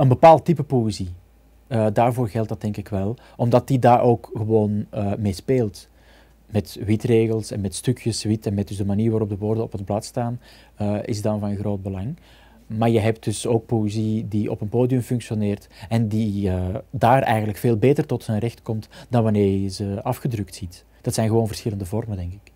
een bepaald type poëzie. Eh, daarvoor geldt dat denk ik wel, omdat die daar ook gewoon uh, mee speelt. Met witregels en met stukjes wit en met dus de manier waarop de woorden op het blad staan, eh, is dan van groot belang. Maar je hebt dus ook poëzie die op een podium functioneert en die daar eigenlijk veel beter tot zijn recht komt dan wanneer je ze afgedrukt ziet. Dat zijn gewoon verschillende vormen, denk ik.